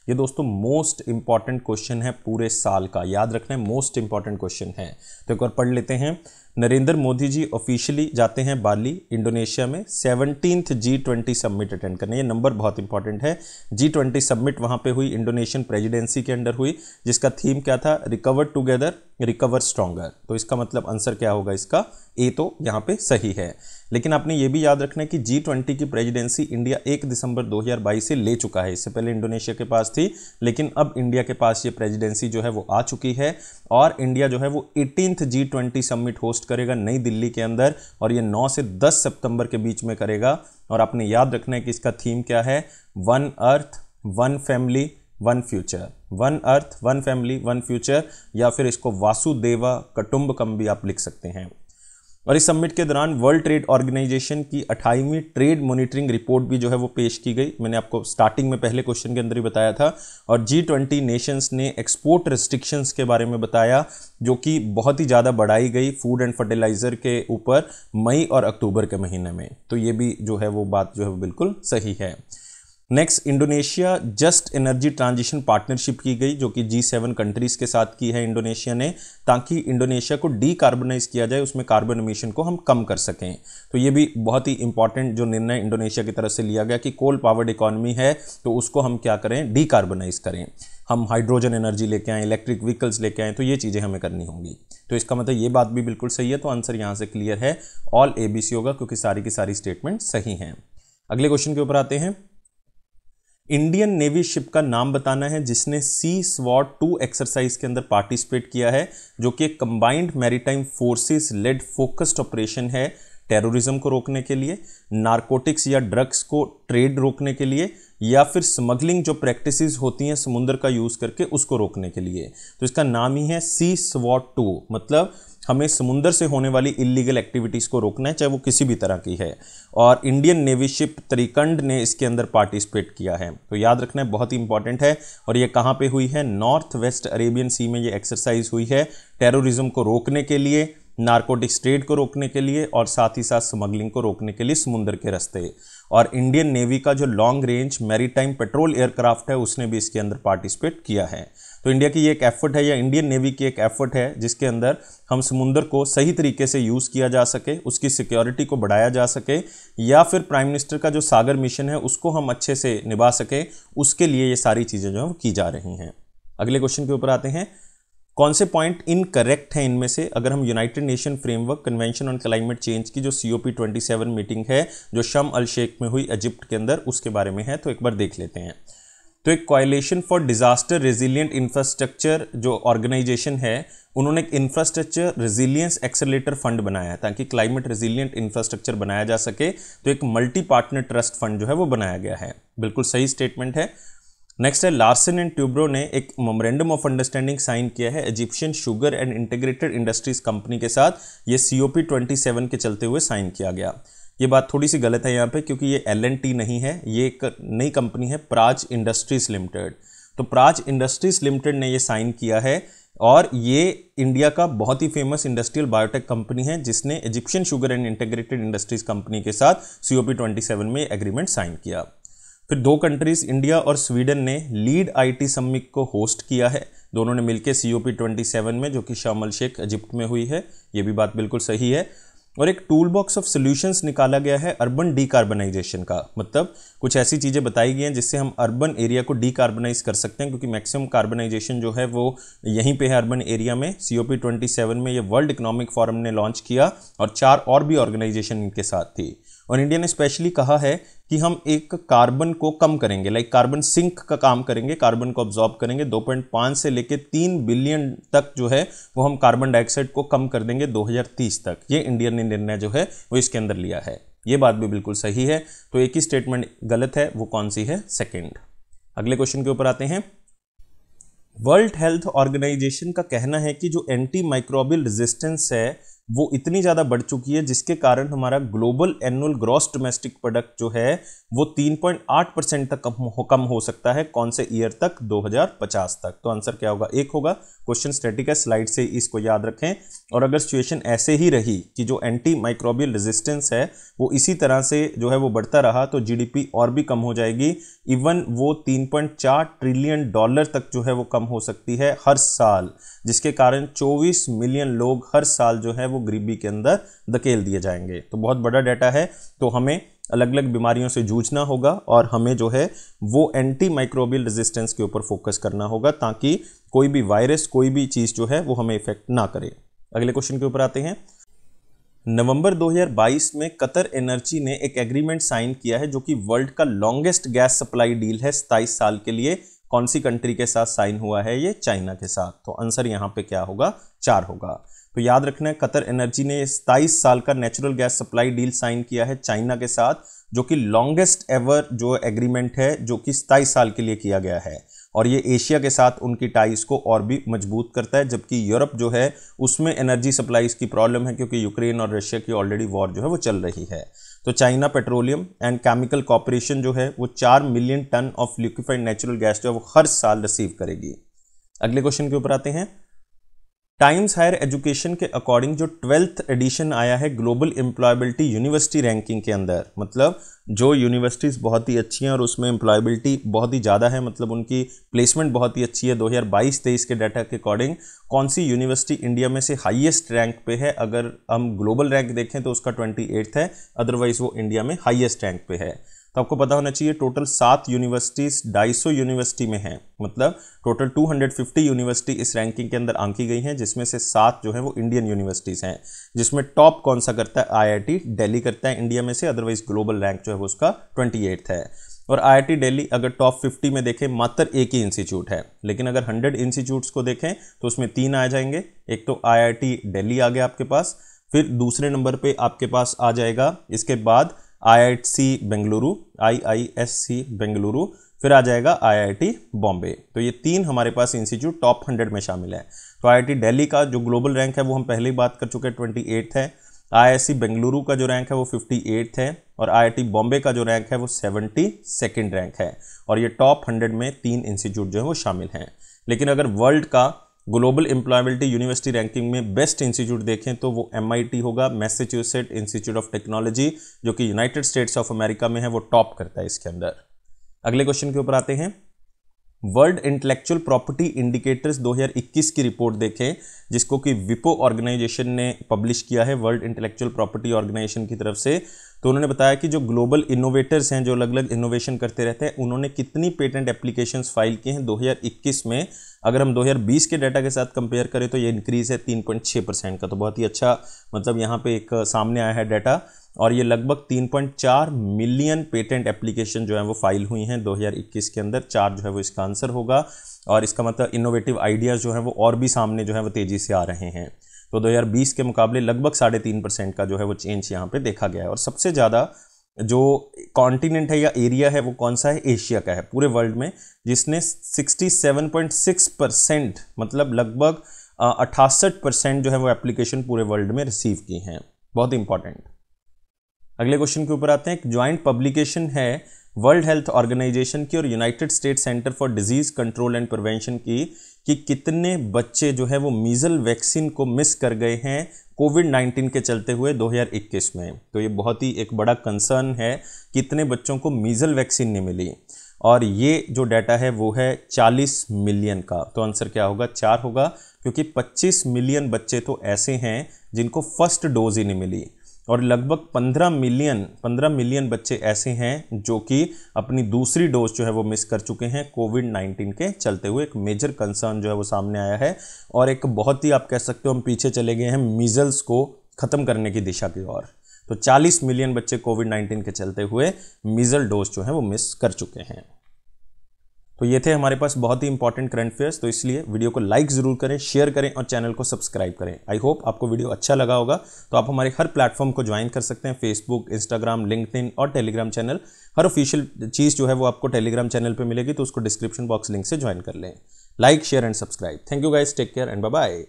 ये दोस्तों मोस्ट इंपॉर्टेंट क्वेश्चन है पूरे साल का याद रखना है मोस्ट इंपॉर्टेंट क्वेश्चन है तो एक बार पढ़ लेते हैं नरेंद्र मोदी जी ऑफिशियली जाते हैं बाली इंडोनेशिया में seventeenth G twenty summit attend करने ये नंबर बहुत इंपॉर्टेंट है जी ट्वेंटी सबमिट वहाँ पे हुई इंडोनेशियन प्रेजिडेंसी के अंडर हुई जिसका थीम क्या था रिकवर टुगेदर रिकवर स्ट्रॉन्गर तो इसका मतलब आंसर क्या होगा इसका ए तो यहाँ पे सही है लेकिन आपने ये भी याद रखना है कि जी ट्वेंटी की प्रेजिडेंसी इंडिया एक दिसंबर 2022 से ले चुका है इससे पहले इंडोनेशिया के पास थी लेकिन अब इंडिया के पास ये प्रेजिडेंसी जो है वो आ चुकी है और इंडिया जो है वो eighteenth G twenty summit host करेगा नई दिल्ली के अंदर और ये नौ से दस सितंबर के बीच में करेगा और आपने याद रखना है कि इसका थीम क्या है one earth one family one future one earth one family one future या फिर इसको वासुदेवा कटुंबकम भी आप लिख सकते हैं और इस समिट के दौरान वर्ल्ड ट्रेड ऑर्गेनाइजेशन की अठाईवीं ट्रेड मॉनिटरिंग रिपोर्ट भी जो है वो पेश की गई मैंने आपको स्टार्टिंग में पहले क्वेश्चन के अंदर ही बताया था और जी ट्वेंटी नेशंस ने एक्सपोर्ट रिस्ट्रिक्शंस के बारे में बताया जो कि बहुत ही ज़्यादा बढ़ाई गई फूड एंड फर्टिलाइज़र के ऊपर मई और अक्टूबर के महीने में तो ये भी जो है वो बात जो है वो बिल्कुल सही है next Indonesia just energy transition partnership की गई जो कि जी सेवन कंट्रीज़ के साथ की है इंडोनेशिया ने ताकि इंडोनेशिया को डी कार्बोनाइज किया जाए उसमें कार्बन इमिशन को हम कम कर सकें तो ये भी बहुत ही इंपॉर्टेंट जो निर्णय इंडोनेशिया की तरफ से लिया गया कि कोल पावर्ड इकोनॉमी है तो उसको हम क्या करें डी कार्बोनाइज करें हम हाइड्रोजन एनर्जी लेके आएँ इलेक्ट्रिक व्हीकल्स लेके आएँ तो ये चीज़ें हमें करनी होंगी तो इसका मतलब ये बात भी बिल्कुल सही है तो आंसर यहाँ से क्लियर है ऑल ए होगा क्योंकि सारी की सारी स्टेटमेंट सही हैं अगले क्वेश्चन के ऊपर आते हैं इंडियन नेवी शिप का नाम बताना है जिसने सी स्वॉट टू एक्सरसाइज के अंदर पार्टिसिपेट किया है जो कि combined maritime forces led focused operation है टेररिज्म को रोकने के लिए नारकोटिक्स या ड्रग्स को ट्रेड रोकने के लिए या फिर स्मगलिंग जो प्रैक्टिसेस होती हैं समुद्र का यूज़ करके उसको रोकने के लिए तो इसका नाम ही है सी स्वॉट टू मतलब हमें समुंदर से होने वाली इलीगल एक्टिविटीज़ को रोकना है चाहे वो किसी भी तरह की है और इंडियन नेवी शिप त्रिकंड ने इसके अंदर पार्टिसिपेट किया है तो याद रखना है बहुत ही इंपॉर्टेंट है और ये कहाँ पे हुई है नॉर्थ वेस्ट अरेबियन सी में ये एक्सरसाइज हुई है टेरोरिज्म को रोकने के लिए नार्कोटिक ट्रेड को रोकने के लिए और साथ ही साथ स्मगलिंग को रोकने के लिए समुंदर के रस्ते और इंडियन नेवी का जो long range maritime patrol aircraft है उसने भी इसके अंदर पार्टिसिपेट किया है तो इंडिया की ये एक एफर्ट है या इंडियन नेवी की एक एफर्ट है जिसके अंदर हम समुंदर को सही तरीके से यूज़ किया जा सके उसकी सिक्योरिटी को बढ़ाया जा सके या फिर प्राइम मिनिस्टर का जो सागर मिशन है उसको हम अच्छे से निभा सकें उसके लिए ये सारी चीज़ें जो है की जा रही हैं अगले क्वेश्चन के ऊपर आते हैं कौन से पॉइंट इनकरेक्ट हैं इनमें से अगर हम United nation framework convention on climate change की जो C O P twenty seven meeting है जो शम अल शेख में हुई इजिप्ट के अंदर उसके बारे में है तो एक बार देख लेते हैं तो एक coalition for disaster resilient infrastructure जो ऑर्गेनाइजेशन है उन्होंने एक इंफ्रास्ट्रक्चर रेजिलियंस एक्सेलेटर फंड बनाया है ताकि क्लाइमेट रेजिलियंट इंफ्रास्ट्रक्चर बनाया जा सके तो एक मल्टी पार्टनर ट्रस्ट फंड जो है वो बनाया गया है बिल्कुल सही स्टेटमेंट है नेक्स्ट है लार्सन एंड ट्यूब्रो ने एक मोमरेंडम ऑफ अंडरस्टैंडिंग साइन किया है Egyptian sugar and integrated industries company के साथ ये सी ओ के चलते हुए साइन किया गया ये बात थोड़ी सी गलत है यहाँ पे क्योंकि ये एल नहीं है ये एक नई कंपनी है प्राज इंडस्ट्रीज लिमिटेड तो प्राज इंडस्ट्रीज लिमिटेड ने ये साइन किया है और ये इंडिया का बहुत ही फेमस इंडस्ट्रियल बायोटेक कंपनी है जिसने Egyptian sugar and integrated industries company के साथ सी ओ में एग्रीमेंट साइन किया फिर दो कंट्रीज इंडिया और स्वीडन ने लीड आईटी सम्मिट को होस्ट किया है दोनों ने मिलकर सी ओ में जो कि शामल शेख इजिप्ट में हुई है ये भी बात बिल्कुल सही है और एक टूल बॉक्स ऑफ सोल्यूशंस निकाला गया है अर्बन डीकार्बनाइजेशन का मतलब कुछ ऐसी चीज़ें बताई गई हैं जिससे हम अर्बन एरिया को डीकार्बनाइज कर सकते हैं क्योंकि मैक्सिमम कार्बनाइजेशन जो है वो यहीं पे है अर्बन एरिया में C O P twenty seven में ये वर्ल्ड इकोनॉमिक फोरम ने लॉन्च किया और चार और भी ऑर्गेनाइजेशन इनके साथ थी और इंडिया ने स्पेशली कहा है कि हम एक कार्बन को कम करेंगे लाइक कार्बन सिंक का काम करेंगे कार्बन को ऑब्जॉर्ब करेंगे 2.5 से लेके 3 बिलियन तक जो है वो हम कार्बन डाइऑक्साइड को कम कर देंगे 2030 तक ये इंडिया ने निर्णय जो है वो इसके अंदर लिया है ये बात भी बिल्कुल सही है तो एक ही स्टेटमेंट गलत है वो कौन सी है सेकेंड अगले क्वेश्चन के ऊपर आते हैं वर्ल्ड हेल्थ ऑर्गेनाइजेशन का कहना है कि जो एंटी माइक्रोबियल रेजिस्टेंस है वो इतनी ज़्यादा बढ़ चुकी है जिसके कारण हमारा global annual gross domestic product जो है वो 3.8 परसेंट तक कम हो कम हो सकता है कौन से ईयर तक 2050 तक तो आंसर क्या होगा एक होगा क्वेश्चन स्टेटिक है स्लाइड से इसको याद रखें और अगर सिचुएशन ऐसे ही रही कि जो एंटी माइक्रोबियल रेजिस्टेंस है वो इसी तरह से जो है वो बढ़ता रहा तो जी और भी कम हो जाएगी इवन वो तीन ट्रिलियन डॉलर तक जो है वो कम हो सकती है हर साल जिसके कारण चौबीस मिलियन लोग हर साल जो है वो गरीबी के अंदर धकेल दिए जाएंगे तो बहुत बड़ा डाटा है तो हमें अलग अलग बीमारियों से जूझना होगा और हमें जो है वो एंटी माइक्रोबियल रेजिस्टेंस के ऊपर फोकस करना होगा ताकि कोई भी वायरस कोई भी चीज़ जो है वो हमें इफेक्ट ना करे अगले क्वेश्चन के ऊपर आते हैं नवंबर 2022 में कतर एनर्जी ने एक एग्रीमेंट साइन किया है जो कि वर्ल्ड का लॉन्गेस्ट गैस सप्लाई डील है सताईस साल के लिए कौन सी कंट्री के साथ साइन हुआ है ये चाइना के साथ तो आंसर यहाँ पे क्या होगा चार होगा तो याद रखना है कतर एनर्जी ने सताईस साल का natural gas supply deal sign किया है चाइना के साथ जो कि लॉन्गेस्ट एवर जो एग्रीमेंट है जो कि सताईस साल के लिए किया गया है और ये एशिया के साथ उनकी टाइज को और भी मजबूत करता है जबकि यूरोप जो है उसमें एनर्जी सप्लाईज की प्रॉब्लम है क्योंकि यूक्रेन और रशिया की ऑलरेडी वॉर जो है वो चल रही है तो China Petroleum and Chemical Corporation जो है वो चार million ton of liquefied natural gas जो है वो हर साल रिसीव करेगी अगले क्वेश्चन के ऊपर आते हैं टाइम्स हायर एजुकेशन के अकॉर्डिंग जो ट्वेल्थ एडिशन आया है ग्लोबल एम्प्लॉयबिलिटी यूनिवर्सिटी रैंकिंग के अंदर मतलब जो यूनिवर्सिटीज़ बहुत ही अच्छी हैं और उसमें एम्प्लॉयबिलिटी बहुत ही ज़्यादा है मतलब उनकी प्लेसमेंट बहुत ही अच्छी है 2022-23 के डाटा के अकॉर्डिंग कौन सी यूनिवर्सिटी इंडिया में से हाईएस्ट रैंक पे है अगर हम ग्लोबल रैंक देखें तो उसका ट्वेंटी है अदरवाइज़ वो इंडिया में हाइएस्ट रैंक पे है तो आपको पता होना चाहिए टोटल सात यूनिवर्सिटीज़ ढाई सौ यूनिवर्सिटी में हैं मतलब टोटल 250 यूनिवर्सिटी इस रैंकिंग के अंदर आंकी गई हैं जिसमें से सात जो है वो इंडियन यूनिवर्सिटीज़ हैं जिसमें टॉप कौन सा करता है आईआईटी दिल्ली करता है इंडिया में से अदरवाइज ग्लोबल रैंक जो है वो उसका ट्वेंटी है और आई आई अगर टॉप फिफ्टी में देखें मात्र एक ही इंस्टीट्यूट है लेकिन अगर हंड्रेड इंस्टीट्यूट्स को देखें तो उसमें तीन आ जाएंगे एक तो आई आई आ गया आपके पास फिर दूसरे नंबर पे आपके पास आ जाएगा इसके बाद आईआईसी बेंगलुरु आईआईएससी बेंगलुरु फिर आ जाएगा आईआईटी बॉम्बे तो ये तीन हमारे पास इंस्टीट्यूट टॉप हंड्रेड में शामिल है तो आई दिल्ली का जो ग्लोबल रैंक है वो हम पहले ही बात कर चुके हैं ट्वेंटी एट्थ है आई बेंगलुरु का जो रैंक है वो फिफ्टी एट्थ है और आई बॉम्बे का जो रैंक है वो सेवेंटी सेकेंड रैंक है और ये टॉप हंड्रेड में तीन इंस्टीट्यूट जो है वो शामिल हैं लेकिन अगर वर्ल्ड का ग्लोबल एम्प्लॉयबिलिटी यूनिवर्सिटी रैंकिंग में बेस्ट इंस्टीट्यूट देखें तो वो एम होगा मैसेच्यूसेट इंस्टीट्यूट ऑफ टेक्नोलॉजी जो कि यूनाइटेड स्टेट्स ऑफ अमेरिका में है वो टॉप करता है इसके अंदर अगले क्वेश्चन के ऊपर आते हैं वर्ल्ड इंटेलेक्चुअल प्रॉपर्टी इंडिकेटर्स 2021 की रिपोर्ट देखें जिसको कि विपो ऑर्गेनाइजेशन ने पब्लिश किया है वर्ल्ड इंटेलेक्चुअल प्रॉपर्टी ऑर्गेनाइजेशन की तरफ से तो उन्होंने बताया कि जो ग्लोबल इनोवेटर्स हैं जो अलग अलग इनोवेशन करते रहते हैं उन्होंने कितनी पेटेंट एप्लीकेशन फाइल किए हैं 2021 में अगर हम 2020 के डाटा के साथ कंपेयर करें तो ये इंक्रीज़ है तीन परसेंट का तो बहुत ही अच्छा मतलब यहाँ पे एक सामने आया है डाटा और ये लगभग 3.4 मिलियन पेटेंट एप्लीकेशन जो है वो फाइल हुई हैं 2021 के अंदर चार जो है वो इसका आंसर होगा और इसका मतलब इनोवेटिव आइडियाज़ जो है वो और भी सामने जो है वो तेज़ी से आ रहे हैं तो 2020 के मुकाबले लगभग साढ़े तीन परसेंट का जो है वो चेंज यहाँ पे देखा गया है और सबसे ज़्यादा जो कॉन्टिनेंट है या एरिया है वो कौन सा है एशिया का है पूरे वर्ल्ड में जिसने 67.6 परसेंट मतलब लगभग अठासठ परसेंट जो है वो एप्लीकेशन पूरे वर्ल्ड में रिसीव की हैं बहुत इंपॉर्टेंट अगले क्वेश्चन के ऊपर आते हैं एक ज्वाइंट पब्लिकेशन है वर्ल्ड हेल्थ ऑर्गेनाइजेशन की और United State Centre for Disease Control and Prevention की कि कितने बच्चे जो है वो मीज़ल वैक्सीन को मिस कर गए हैं कोविड 19 के चलते हुए 2021 में तो ये बहुत ही एक बड़ा कंसर्न है कितने बच्चों को मीज़ल वैक्सीन नहीं मिली और ये जो डाटा है वो है 40 मिलियन का तो आंसर क्या होगा चार होगा क्योंकि 25 मिलियन बच्चे तो ऐसे हैं जिनको फर्स्ट डोज ही नहीं मिली और लगभग 15 मिलियन 15 मिलियन बच्चे ऐसे हैं जो कि अपनी दूसरी डोज जो है वो मिस कर चुके हैं कोविड 19 के चलते हुए एक मेजर कंसर्न जो है वो सामने आया है और एक बहुत ही आप कह सकते हो हम पीछे चले गए हैं मीजल्स को ख़त्म करने की दिशा की ओर तो 40 मिलियन बच्चे कोविड 19 के चलते हुए मीज़ल डोज जो है वो मिस कर चुके हैं तो ये थे हमारे पास बहुत ही इंपॉर्टेंट करंट अफेयर्स तो इसलिए वीडियो को लाइक ज़रूर करें शेयर करें और चैनल को सब्सक्राइब करें आई होप आपको वीडियो अच्छा लगा होगा तो आप हमारे हर प्लेटफॉर्म को ज्वाइन कर सकते हैं फेसबुक इंस्टाग्राम लिंकड और टेलीग्राम चैनल हर ऑफिशियल चीज़ जो है वो आपको टेलीग्राम चैनल पर मिलेगी तो उसको डिस्क्रिप्शन बॉक्स लिंक से ज्वाइन कर लें like share and subscribe thank you guys take care and bye